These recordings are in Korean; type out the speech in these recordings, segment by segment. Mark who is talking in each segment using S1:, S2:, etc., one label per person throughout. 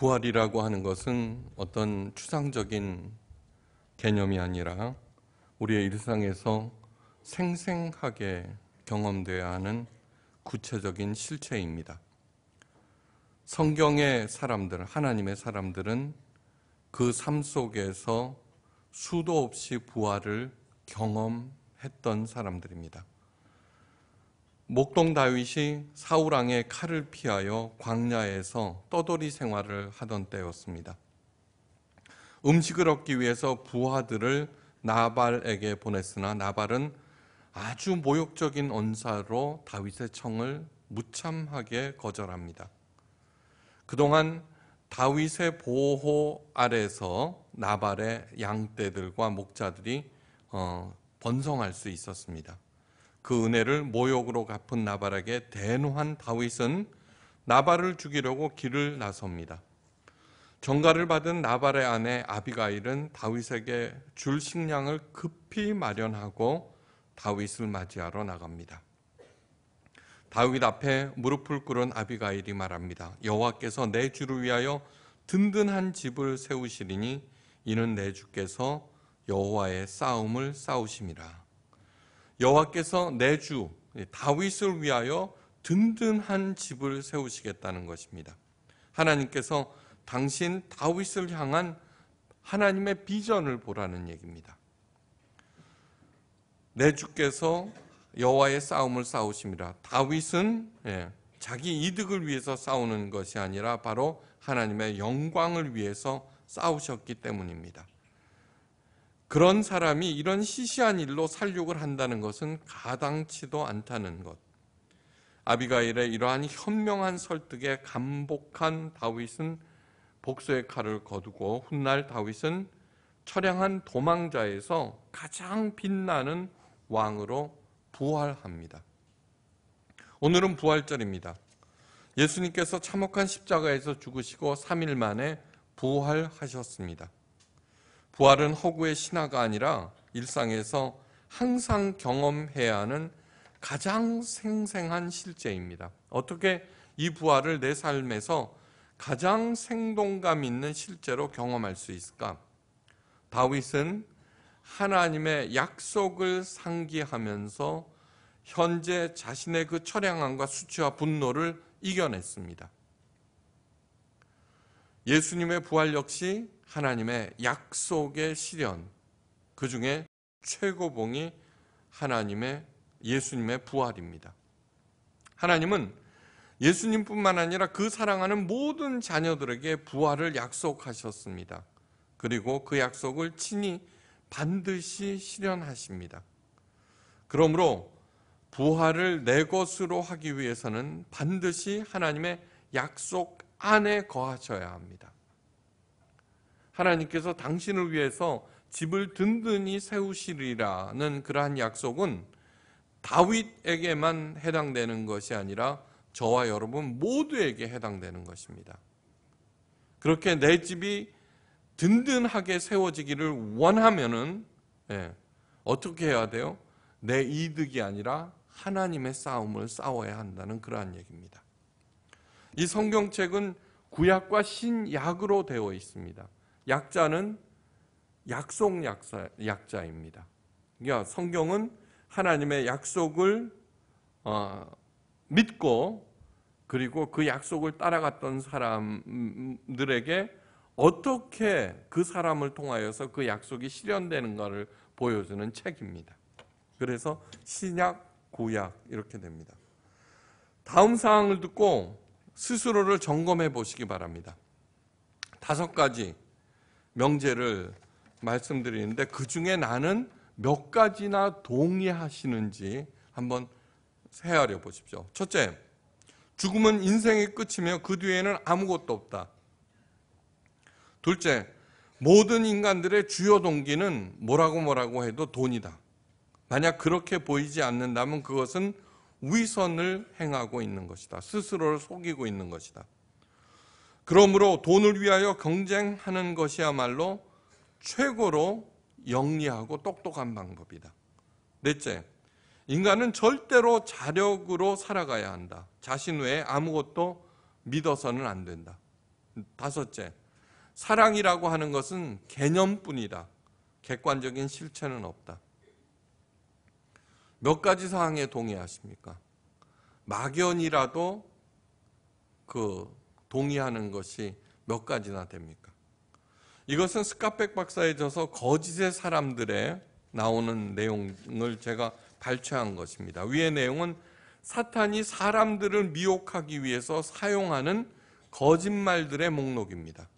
S1: 부활이라고 하는 것은 어떤 추상적인 개념이 아니라 우리의 일상에서 생생하게 경험돼야 하는 구체적인 실체입니다. 성경의 사람들, 하나님의 사람들은 그 삶 속에서 수도 없이 부활을 경험했던 사람들입니다. 목동 다윗이 사우랑의 칼을 피하여 광야에서 떠돌이 생활을 하던 때였습니다. 음식을 얻기 위해서 부하들을 나발에게 보냈으나 나발은 아주 모욕적인 언사로 다윗의 청을 무참하게 거절합니다. 그동안 다윗의 보호 아래서 나발의 양떼들과 목자들이 어, 번성할 수 있었습니다. 그 은혜를 모욕으로 갚은 나발에게 대노한 다윗은 나발을 죽이려고 길을 나섭니다. 정가를 받은 나발의 아내 아비가일은 다윗에게 줄 식량을 급히 마련하고 다윗을 맞이하러 나갑니다. 다윗 앞에 무릎을 꿇은 아비가일이 말합니다. 여호와께서 내 주를 위하여 든든한 집을 세우시리니 이는 내 주께서 여호와의 싸움을 싸우심이라. 여호와께서 내주 예, 다윗을 위하여 든든한 집을 세우시겠다는 것입니다. 하나님께서 당신 다윗을 향한 하나님의 비전을 보라는 얘기입니다. 내 주께서 여호와의 싸움을 싸우심이라 다윗은 예, 자기 이득을 위해서 싸우는 것이 아니라 바로 하나님의 영광을 위해서 싸우셨기 때문입니다. 그런 사람이 이런 시시한 일로 살육을 한다는 것은 가당치도 않다는 것. 아비가일의 이러한 현명한 설득에 감복한 다윗은 복수의 칼을 거두고 훗날 다윗은 처량한 도망자에서 가장 빛나는 왕으로 부활합니다. 오늘은 부활절입니다. 예수님께서 참혹한 십자가에서 죽으시고 3일 만에 부활하셨습니다. 부활은 허구의 신화가 아니라 일상에서 항상 경험해야 하는 가장 생생한 실제입니다. 어떻게 이 부활을 내 삶에서 가장 생동감 있는 실제로 경험할 수 있을까? 다윗은 하나님의 약속을 상기하면서 현재 자신의 그 처량함과 수치와 분노를 이겨냈습니다. 예수님의 부활 역시 하나님의 약속의 시련 그 중에 최고봉이 하나님의 예수님의 부활입니다. 하나님은 예수님뿐만 아니라 그 사랑하는 모든 자녀들에게 부활을 약속하셨습니다. 그리고 그 약속을 친히 반드시 실현하십니다. 그러므로 부활을 내 것으로 하기 위해서는 반드시 하나님의 약속 안에 거하셔야 합니다. 하나님께서 당신을 위해서 집을 든든히 세우시리라는 그러한 약속은 다윗에게만 해당되는 것이 아니라 저와 여러분 모두에게 해당되는 것입니다. 그렇게 내 집이 든든하게 세워지기를 원하면은 예, 어떻게 해야 돼요? 내 이득이 아니라 하나님의 싸움을 싸워야 한다는 그러한 얘기입니다. 이 성경책은 구약과 신약으로 되어 있습니다. 약자는 약속 약자, 약자입니다. 그러니까 성경은 하나님의 약속을 어, 믿고 그리고 그 약속을 따라갔던 사람들에게 어떻게 그 사람을 통하여서 그 약속이 실현되는가를 보여주는 책입니다. 그래서 신약, 구약 이렇게 됩니다. 다음 사항을 듣고 스스로를 점검해 보시기 바랍니다. 다섯 가지 명제를 말씀드리는데 그 중에 나는 몇 가지나 동의하시는지 한번 헤아려 보십시오. 첫째, 죽음은 인생의 끝이며 그 뒤에는 아무것도 없다. 둘째, 모든 인간들의 주요 동기는 뭐라고 뭐라고 해도 돈이다. 만약 그렇게 보이지 않는다면 그것은 위선을 행하고 있는 것이다. 스스로를 속이고 있는 것이다. 그러므로 돈을 위하여 경쟁하는 것이야말로 최고로 영리하고 똑똑한 방법이다. 넷째, 인간은 절대로 자력으로 살아가야 한다. 자신 외에 아무것도 믿어서는 안 된다. 다섯째, 사랑이라고 하는 것은 개념뿐이다. 객관적인 실체는 없다. 몇 가지 사항에 동의하십니까? 막연이라도 그 동의하는 것이 몇 가지나 됩니까? 이것은 스카펙 박사에 져서 거짓의 사람들의 나오는 내용을 제가 발췌한 것입니다. 위의 내용은 사탄이 사람들을 미혹하기 위해서 사용하는 거짓말들의 목록입니다.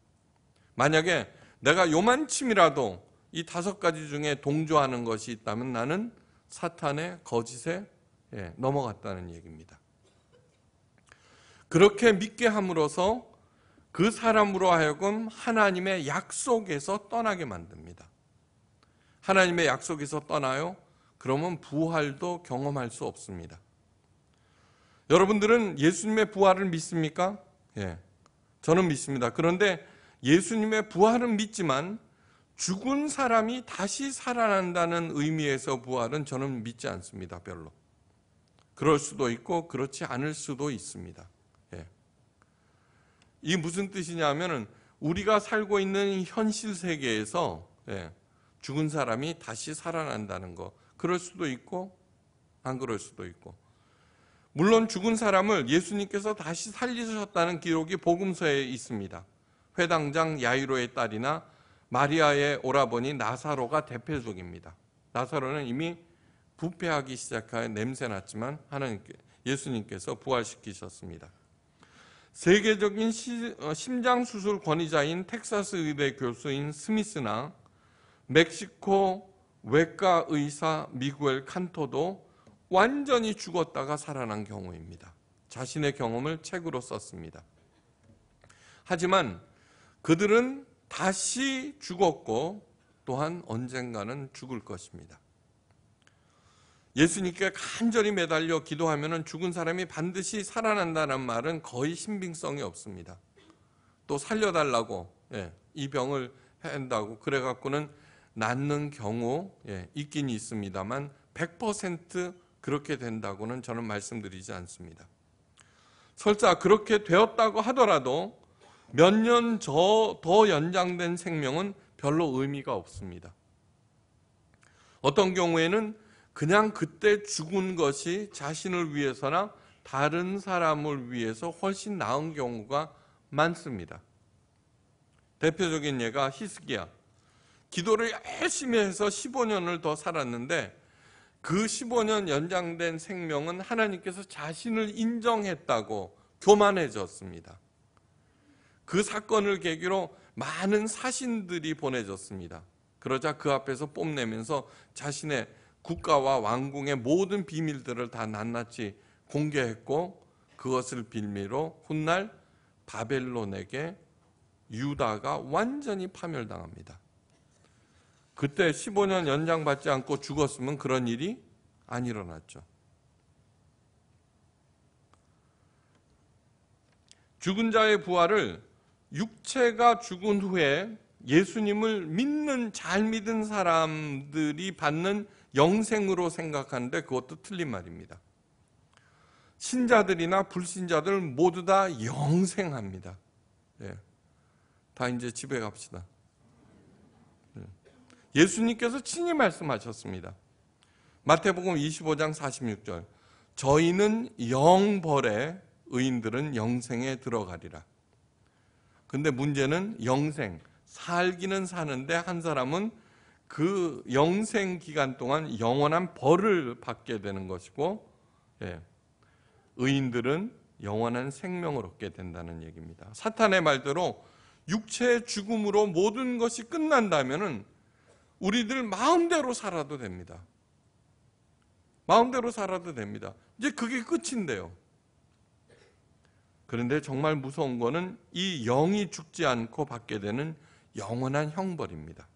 S1: 만약에 내가 요만침이라도 이 다섯 가지 중에 동조하는 것이 있다면 나는 사탄의 거짓에 예, 넘어갔다는 얘기입니다. 그렇게 믿게 함으로써 그 사람으로 하여금 하나님의 약속에서 떠나게 만듭니다. 하나님의 약속에서 떠나요? 그러면 부활도 경험할 수 없습니다. 여러분들은 예수님의 부활을 믿습니까? 예. 저는 믿습니다. 그런데 예수님의 부활은 믿지만 죽은 사람이 다시 살아난다는 의미에서 부활은 저는 믿지 않습니다. 별로. 그럴 수도 있고 그렇지 않을 수도 있습니다. 이게 무슨 뜻이냐면은 우리가 살고 있는 현실 세계에서 예, 죽은 사람이 다시 살아난다는 거. 그럴 수도 있고 안 그럴 수도 있고. 물론 죽은 사람을 예수님께서 다시 살리셨다는 기록이 복음서에 있습니다. 회당장 야이로의 딸이나 마리아의 오라버니 나사로가 대표적입니다. 나사로는 이미 부패하기 시작하여 냄새 났지만 하나님께 예수님께서 부활시키셨습니다. 세계적인 시, 어, 심장 수술 권위자인 텍사스 의대 교수인 스미스나 멕시코 외과 의사 미구엘 칸토도 완전히 죽었다가 살아난 경우입니다. 자신의 경험을 책으로 썼습니다. 하지만 그들은 다시 죽었고 또한 언젠가는 죽을 것입니다. 예수님께 간절히 매달려 기도하면 죽은 사람이 반드시 살아난다는 말은 거의 신빙성이 없습니다. 또 살려달라고 예, 이 병을 한다고 그래갖고는 낫는 경우 예, 있긴 있습니다만 100% 그렇게 된다고는 저는 말씀드리지 않습니다. 설사 그렇게 되었다고 하더라도 몇 년 더 연장된 생명은 별로 의미가 없습니다. 어떤 경우에는 그냥 그때 죽은 것이 자신을 위해서나 다른 사람을 위해서 훨씬 나은 경우가 많습니다. 대표적인 예가 히스기야. 기도를 열심히 해서 15년을 더 살았는데 그 15년 연장된 생명은 하나님께서 자신을 인정했다고 교만해졌습니다. 그 사건을 계기로 많은 사신들이 보내졌습니다. 그러자 그 앞에서 뽐내면서 자신의 국가와 왕궁의 모든 비밀들을 다 낱낱이 공개했고 그것을 빌미로 훗날 바벨론에게 유다가 완전히 파멸당합니다. 그때 15년 연장받지 않고 죽었으면 그런 일이 안 일어났죠. 죽은 자의 부활을 육체가 죽은 후에 예수님을 믿는 잘 믿은 사람들이 받는 영생으로 생각하는데 그것도 틀린 말입니다. 신자들이나 불신자들 모두 다 영생합니다. 예. 다 이제 집에 갑시다. 예. 예수님께서 친히 말씀하셨습니다. 마태복음 25장 46절. 저희는 영벌에 의인들은 영생에 들어가리라. 근데 문제는 영생. 살기는 사는데 한 사람은 그 영생 기간 동안 영원한 벌을 받게 되는 것이고 예, 의인들은 영원한 생명을 얻게 된다는 얘기입니다. 사탄의 말대로 육체의 죽음으로 모든 것이 끝난다면 우리들 마음대로 살아도 됩니다. 마음대로 살아도 됩니다. 이제 그게 끝인데요. 그런데 정말 무서운 거는 이 영이 죽지 않고 받게 되는 영원한 형벌입니다.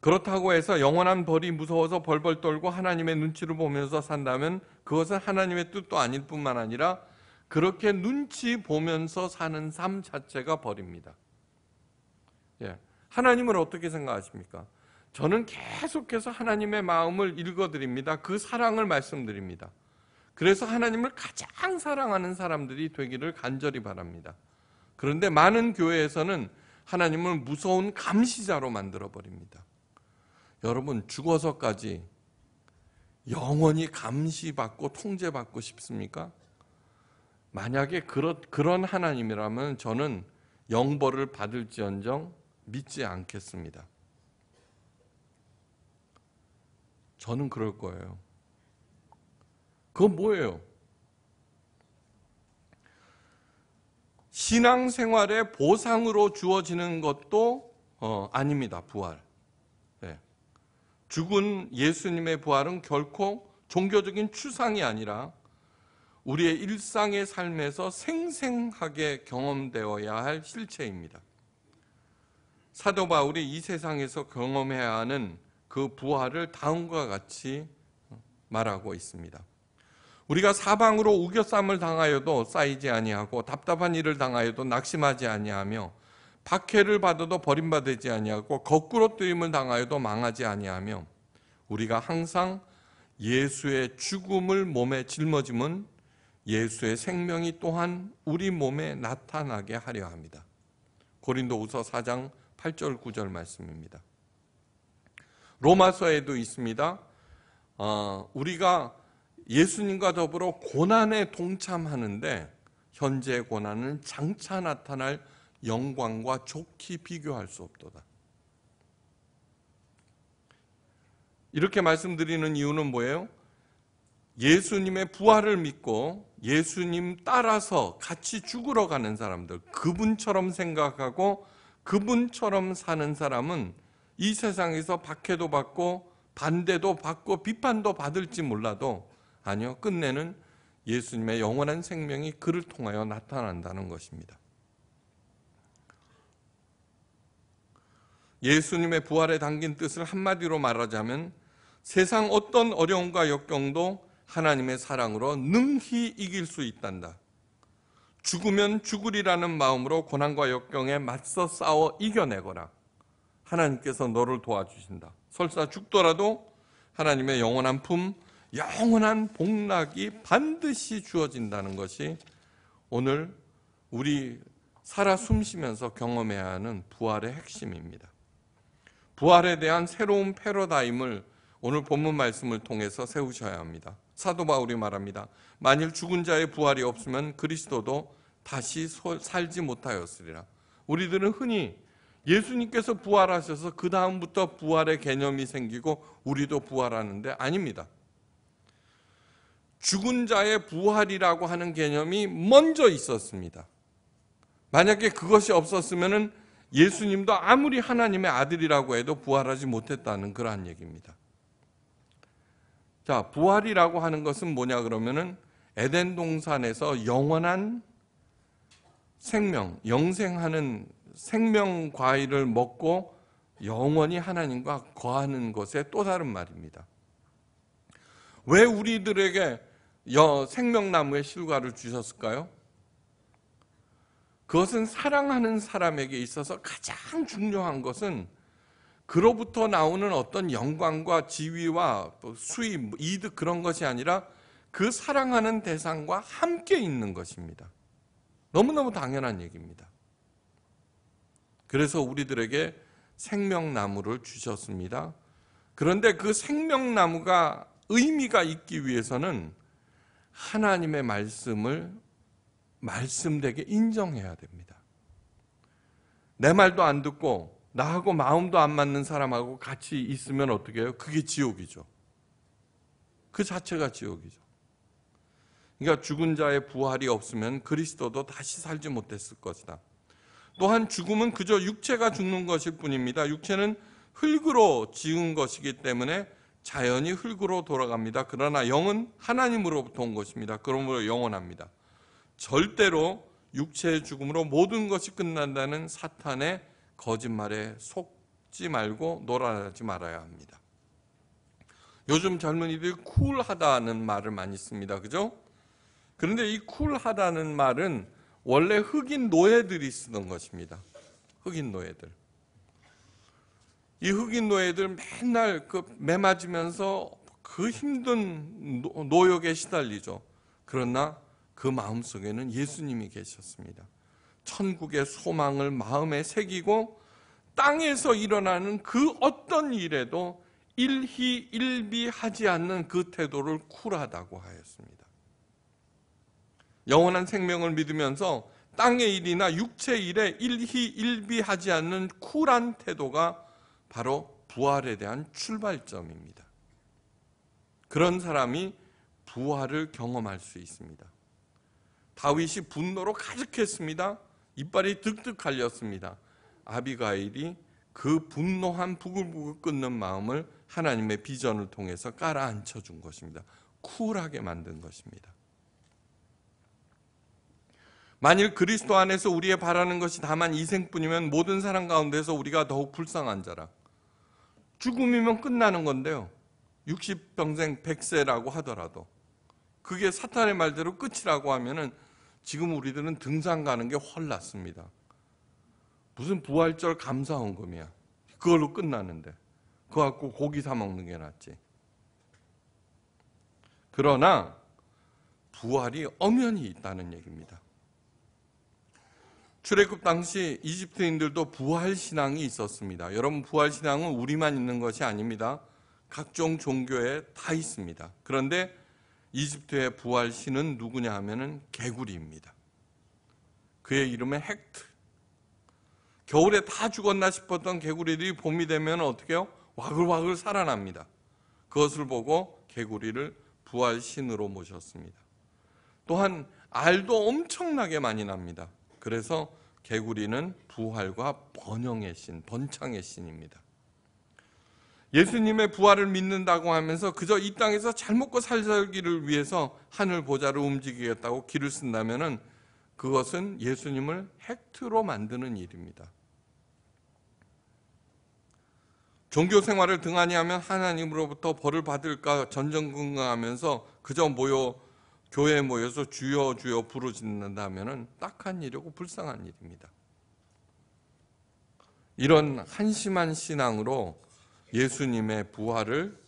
S1: 그렇다고 해서 영원한 벌이 무서워서 벌벌 떨고 하나님의 눈치를 보면서 산다면 그것은 하나님의 뜻도 아닐 뿐만 아니라 그렇게 눈치 보면서 사는 삶 자체가 벌입니다. 예. 하나님을 어떻게 생각하십니까? 저는 계속해서 하나님의 마음을 읽어드립니다. 그 사랑을 말씀드립니다. 그래서 하나님을 가장 사랑하는 사람들이 되기를 간절히 바랍니다. 그런데 많은 교회에서는 하나님을 무서운 감시자로 만들어버립니다. 여러분 죽어서까지 영원히 감시받고 통제받고 싶습니까? 만약에 그런 그런 하나님이라면 저는 영벌을 받을지언정 믿지 않겠습니다. 저는 그럴 거예요. 그건 뭐예요? 신앙생활의 보상으로 주어지는 것도 어, 아닙니다. 부활. 죽은 예수님의 부활은 결코 종교적인 추상이 아니라 우리의 일상의 삶에서 생생하게 경험되어야 할 실체입니다. 사도 바울이 이 세상에서 경험해야 하는 그 부활을 다음과 같이 말하고 있습니다. 우리가 사방으로 우겨쌈을 당하여도 쌓이지 아니하고 답답한 일을 당하여도 낙심하지 아니하며 박해를 받아도 버림받지 아니하고 거꾸로 뜨임을 당하여도 망하지 아니하며 우리가 항상 예수의 죽음을 몸에 짊어짐은 예수의 생명이 또한 우리 몸에 나타나게 하려 합니다. 고린도우서 4장 8절 9절 말씀입니다. 로마서에도 있습니다. 어, 우리가 예수님과 더불어 고난에 동참하는데 현재 고난은 장차 나타날 영광과 좋게 비교할 수 없도다. 이렇게 말씀드리는 이유는 뭐예요? 예수님의 부활을 믿고 예수님 따라서 같이 죽으러 가는 사람들, 그분처럼 생각하고 그분처럼 사는 사람은 이 세상에서 박해도 받고 반대도 받고 비판도 받을지 몰라도 아니요, 끝내는 예수님의 영원한 생명이 그를 통하여 나타난다는 것입니다. 예수님의 부활에 담긴 뜻을 한마디로 말하자면 세상 어떤 어려움과 역경도 하나님의 사랑으로 능히 이길 수 있단다. 죽으면 죽으리라는 마음으로 고난과 역경에 맞서 싸워 이겨내거라. 하나님께서 너를 도와주신다. 설사 죽더라도 하나님의 영원한 품, 영원한 복락이 반드시 주어진다는 것이 오늘 우리 살아 숨쉬면서 경험해야 하는 부활의 핵심입니다. 부활에 대한 새로운 패러다임을 오늘 본문 말씀을 통해서 세우셔야 합니다. 사도 바울이 말합니다. 만일 죽은 자의 부활이 없으면 그리스도도 다시 살지 못하였으리라. 우리들은 흔히 예수님께서 부활하셔서 그 다음부터 부활의 개념이 생기고 우리도 부활하는데 아닙니다. 죽은 자의 부활이라고 하는 개념이 먼저 있었습니다. 만약에 그것이 없었으면은 예수님도 아무리 하나님의 아들이라고 해도 부활하지 못했다는 그러한 얘기입니다. 자, 부활이라고 하는 것은 뭐냐 그러면은 에덴 동산에서 영원한 생명, 영생하는 생명 과일을 먹고 영원히 하나님과 거하는 것의 또 다른 말입니다. 왜 우리들에게 생명나무의 실과를 주셨을까요? 그것은 사랑하는 사람에게 있어서 가장 중요한 것은 그로부터 나오는 어떤 영광과 지위와 수입, 뭐 이득 그런 것이 아니라 그 사랑하는 대상과 함께 있는 것입니다. 너무너무 당연한 얘기입니다. 그래서 우리들에게 생명나무를 주셨습니다. 그런데 그 생명나무가 의미가 있기 위해서는 하나님의 말씀을 말씀되게 인정해야 됩니다. 내 말도 안 듣고 나하고 마음도 안 맞는 사람하고 같이 있으면 어떻게 해요? 그게 지옥이죠. 그 자체가 지옥이죠. 그러니까 죽은 자의 부활이 없으면 그리스도도 다시 살지 못했을 것이다. 또한 죽음은 그저 육체가 죽는 것일 뿐입니다. 육체는 흙으로 지은 것이기 때문에 자연히 흙으로 돌아갑니다. 그러나 영은 하나님으로부터 온 것입니다. 그러므로 영원합니다. 절대로 육체의 죽음으로 모든 것이 끝난다는 사탄의 거짓말에 속지 말고 놀아나지 말아야 합니다. 요즘 젊은이들이 쿨하다는 말을 많이 씁니다. 그죠? 그런데 이 쿨하다는 말은 원래 흑인 노예들이 쓰던 것입니다. 흑인 노예들. 이 흑인 노예들 맨날 그 매맞으면서 그 힘든 노역에 시달리죠. 그러나 그 마음속에는 예수님이 계셨습니다. 천국의 소망을 마음에 새기고 땅에서 일어나는 그 어떤 일에도 일희일비하지 않는 그 태도를 쿨하다고 하였습니다. 영원한 생명을 믿으면서 땅의 일이나 육체 일에 일희일비하지 않는 쿨한 태도가 바로 부활에 대한 출발점입니다. 그런 사람이 부활을 경험할 수 있습니다. 다윗이 분노로 가득했습니다. 이빨이 득득 갈렸습니다. 아비가일이 그 분노한 부글부글 끊는 마음을 하나님의 비전을 통해서 깔아앉혀 준 것입니다. 쿨하게 만든 것입니다. 만일 그리스도 안에서 우리의 바라는 것이 다만 이생뿐이면 모든 사람 가운데서 우리가 더욱 불쌍한 자라. 죽음이면 끝나는 건데요. 60평생 100세라고 하더라도 그게 사탄의 말대로 끝이라고 하면은 지금 우리들은 등산 가는 게훨 낫습니다. 무슨 부활절 감사헌금이야. 그걸로 끝나는데. 그거 갖고 고기 사 먹는 게 낫지. 그러나 부활이 엄연히 있다는 얘기입니다. 출애굽 당시 이집트인들도 부활 신앙이 있었습니다. 여러분 부활 신앙은 우리만 있는 것이 아닙니다. 각종 종교에 다 있습니다. 그런데 이집트의 부활 신은 누구냐 하면은 개구리입니다. 그의 이름은 헥트. 겨울에 다 죽었나 싶었던 개구리들이 봄이 되면 어떻게 해요? 와글와글 살아납니다. 그것을 보고 개구리를 부활 신으로 모셨습니다. 또한 알도 엄청나게 많이 납니다. 그래서 개구리는 부활과 번영의 신, 번창의 신입니다. 예수님의 부활을 믿는다고 하면서 그저 이 땅에서 잘 먹고 살 살기를 위해서 하늘 보좌를 움직이겠다고 길을 쓴다면 그것은 예수님을 핵트로 만드는 일입니다. 종교 생활을 등하히 하면 하나님으로부터 벌을 받을까 전전긍긍하면서 그저 모여 교회에 모여서 주여 주여 부르짖는다면 딱한 일이고 불쌍한 일입니다. 이런 한심한 신앙으로 예수님의 부활을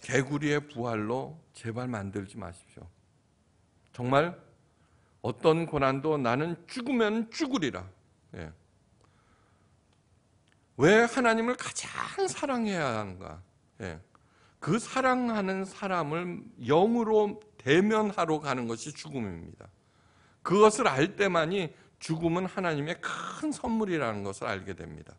S1: 개구리의 부활로 제발 만들지 마십시오. 정말 어떤 고난도 나는 죽으면 죽으리라. 예. 왜 하나님을 가장 사랑해야 하는가? 예. 그 사랑하는 사람을 영으로 대면하러 가는 것이 죽음입니다. 그것을 알 때만이 죽음은 하나님의 큰 선물이라는 것을 알게 됩니다.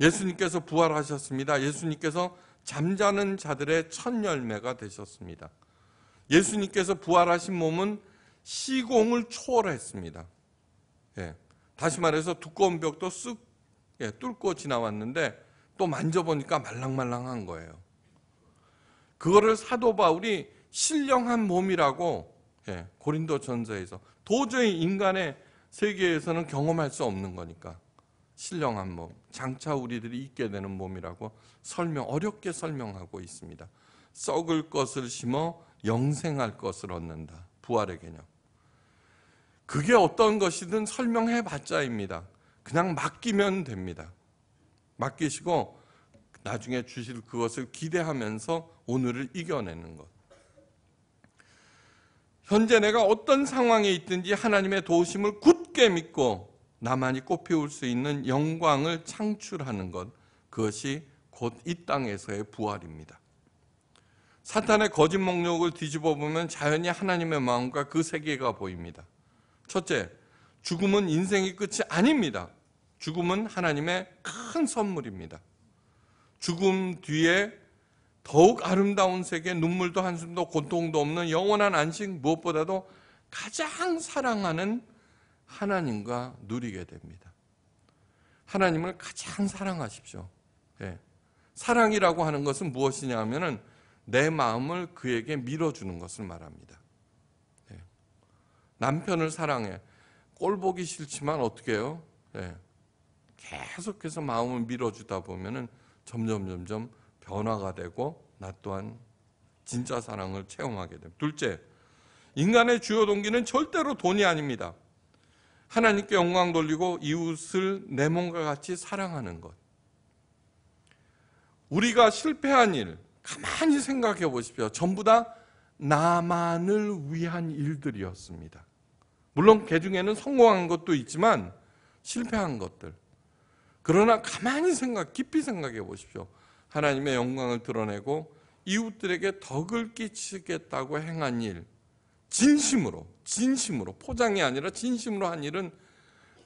S1: 예수님께서 부활하셨습니다. 예수님께서 잠자는 자들의 첫 열매가 되셨습니다. 예수님께서 부활하신 몸은 시공을 초월했습니다. 예, 다시 말해서 두꺼운 벽도 쑥 예, 뚫고 지나왔는데 또 만져보니까 말랑말랑한 거예요. 그거를 사도 바울이 신령한 몸이라고 예, 고린도 전서에서 도저히 인간의 세계에서는 경험할 수 없는 거니까 신령한 몸, 장차 우리들이 있게 되는 몸이라고 설명 어렵게 설명하고 있습니다. 썩을 것을 심어 영생할 것을 얻는다. 부활의 개념. 그게 어떤 것이든 설명해 봤자입니다. 그냥 맡기면 됩니다. 맡기시고 나중에 주실 그것을 기대하면서 오늘을 이겨내는 것. 현재 내가 어떤 상황에 있든지 하나님의 도우심을 굳게 믿고 나만이 꽃피울 수 있는 영광을 창출하는 것 그것이 곧 이 땅에서의 부활입니다. 사탄의 거짓 목록을 뒤집어 보면 자연히 하나님의 마음과 그 세계가 보입니다. 첫째, 죽음은 인생의 끝이 아닙니다. 죽음은 하나님의 큰 선물입니다. 죽음 뒤에 더욱 아름다운 세계, 눈물도 한숨도 고통도 없는 영원한 안식 무엇보다도 가장 사랑하는 하나님과 누리게 됩니다. 하나님을 가장 사랑하십시오. 예. 사랑이라고 하는 것은 무엇이냐 하면은 내 마음을 그에게 밀어주는 것을 말합니다. 예. 남편을 사랑해. 꼴 보기 싫지만 어떻게 해요? 예. 계속해서 마음을 밀어주다 보면은 점점 점점 변화가 되고 나 또한 진짜 사랑을 체험하게 됩니다. 둘째, 인간의 주요 동기는 절대로 돈이 아닙니다. 하나님께 영광 돌리고 이웃을 내 몸과 같이 사랑하는 것. 우리가 실패한 일, 가만히 생각해 보십시오. 전부 다 나만을 위한 일들이었습니다. 물론 그 중에는 성공한 것도 있지만 실패한 것들. 그러나 가만히 생각, 깊이 생각해 보십시오. 하나님의 영광을 드러내고 이웃들에게 덕을 끼치겠다고 행한 일. 진심으로 진심으로 포장이 아니라 진심으로 한 일은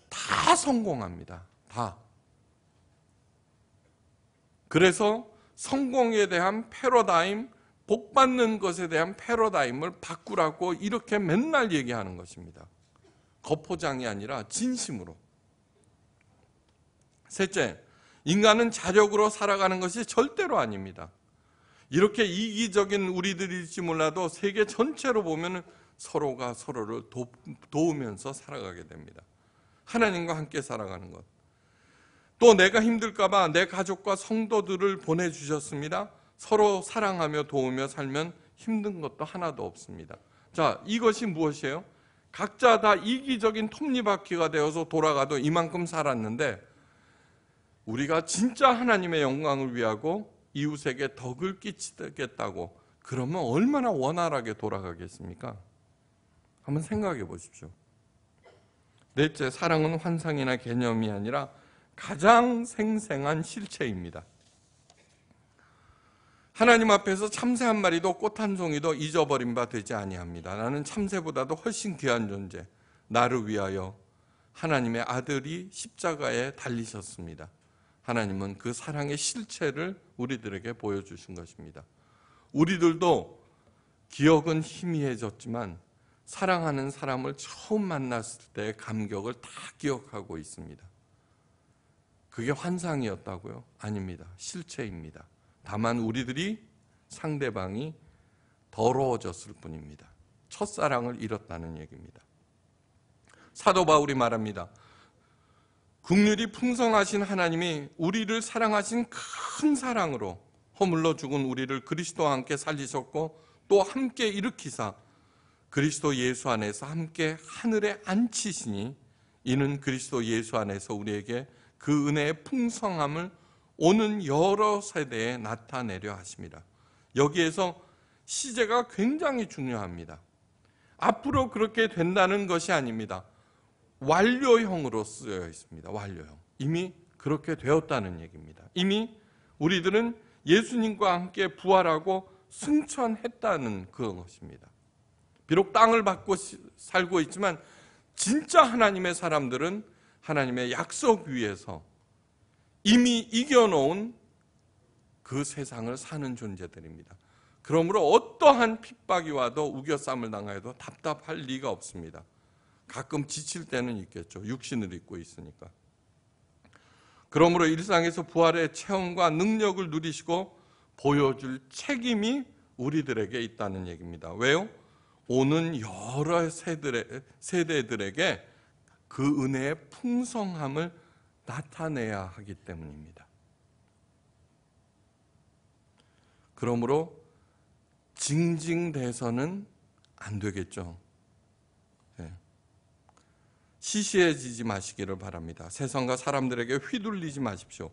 S1: 다 성공합니다. 다. 그래서 성공에 대한 패러다임, 복 받는 것에 대한 패러다임을 바꾸라고 이렇게 맨날 얘기하는 것입니다. 겉포장이 아니라 진심으로. 셋째, 인간은 자력으로 살아가는 것이 절대로 아닙니다. 이렇게 이기적인 우리들일지 몰라도 세계 전체로 보면 서로가 서로를 도우면서 살아가게 됩니다. 하나님과 함께 살아가는 것. 또 내가 힘들까봐 내 가족과 성도들을 보내주셨습니다. 서로 사랑하며 도우며 살면 힘든 것도 하나도 없습니다. 자, 이것이 무엇이에요? 각자 다 이기적인 톱니바퀴가 되어서 돌아가도 이만큼 살았는데 우리가 진짜 하나님의 영광을 위하고 이웃에게 덕을 끼치겠다고 그러면 얼마나 원활하게 돌아가겠습니까? 한번 생각해 보십시오. 넷째, 사랑은 환상이나 개념이 아니라 가장 생생한 실체입니다. 하나님 앞에서 참새 한 마리도 꽃 한 송이도 잊어버린 바 되지 아니합니다. 나는 참새보다도 훨씬 귀한 존재, 나를 위하여 하나님의 아들이 십자가에 달리셨습니다. 하나님은 그 사랑의 실체를 우리들에게 보여주신 것입니다. 우리들도 기억은 희미해졌지만 사랑하는 사람을 처음 만났을 때 감격을 다 기억하고 있습니다. 그게 환상이었다고요? 아닙니다. 실체입니다. 다만 우리들이 상대방이 더러워졌을 뿐입니다. 첫사랑을 잃었다는 얘기입니다. 사도 바울이 말합니다. 국률이 풍성하신 하나님이 우리를 사랑하신 큰 사랑으로 허물러 죽은 우리를 그리스도와 함께 살리셨고 또 함께 일으키사 그리스도 예수 안에서 함께 하늘에 앉히시니 이는 그리스도 예수 안에서 우리에게 그 은혜의 풍성함을 오는 여러 세대에 나타내려 하십니다. 여기에서 시제가 굉장히 중요합니다. 앞으로 그렇게 된다는 것이 아닙니다. 완료형으로 쓰여 있습니다. 완료형. 이미 그렇게 되었다는 얘기입니다. 이미 우리들은 예수님과 함께 부활하고 승천했다는 그것입니다. 비록 땅을 받고 살고 있지만 진짜 하나님의 사람들은 하나님의 약속 위에서 이미 이겨놓은 그 세상을 사는 존재들입니다. 그러므로 어떠한 핍박이 와도 우겨쌈을 당하여도 답답할 리가 없습니다. 가끔 지칠 때는 있겠죠. 육신을 입고 있으니까. 그러므로 일상에서 부활의 체험과 능력을 누리시고 보여줄 책임이 우리들에게 있다는 얘기입니다. 왜요? 오는 여러 세들의, 세대들에게 그 은혜의 풍성함을 나타내야 하기 때문입니다. 그러므로 징징대서는 안 되겠죠. 시시해지지 마시기를 바랍니다. 세상과 사람들에게 휘둘리지 마십시오.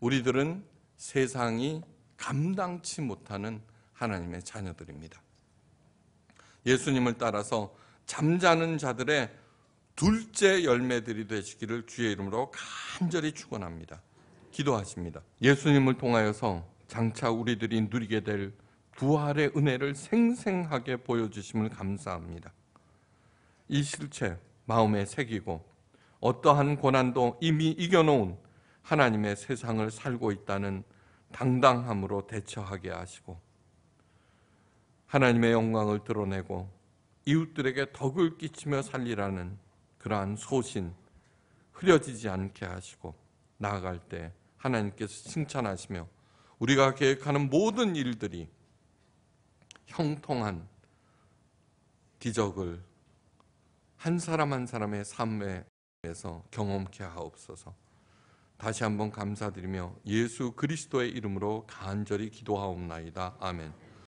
S1: 우리들은 세상이 감당치 못하는 하나님의 자녀들입니다. 예수님을 따라서 잠자는 자들의 둘째 열매들이 되시기를 주의 이름으로 간절히 축원합니다. 기도하십니다. 예수님을 통하여서 장차 우리들이 누리게 될 부활의 은혜를 생생하게 보여주심을 감사합니다. 이 실체, 마음에 새기고 어떠한 고난도 이미 이겨놓은 하나님의 세상을 살고 있다는 당당함으로 대처하게 하시고 하나님의 영광을 드러내고 이웃들에게 덕을 끼치며 살리라는 그러한 소신 흐려지지 않게 하시고 나아갈 때 하나님께서 칭찬하시며 우리가 계획하는 모든 일들이 형통한 기적을 한 사람 한 사람의 삶에서 경험케 하옵소서. 다시 한번 감사드리며 예수 그리스도의 이름으로 간절히 기도하옵나이다. 아멘.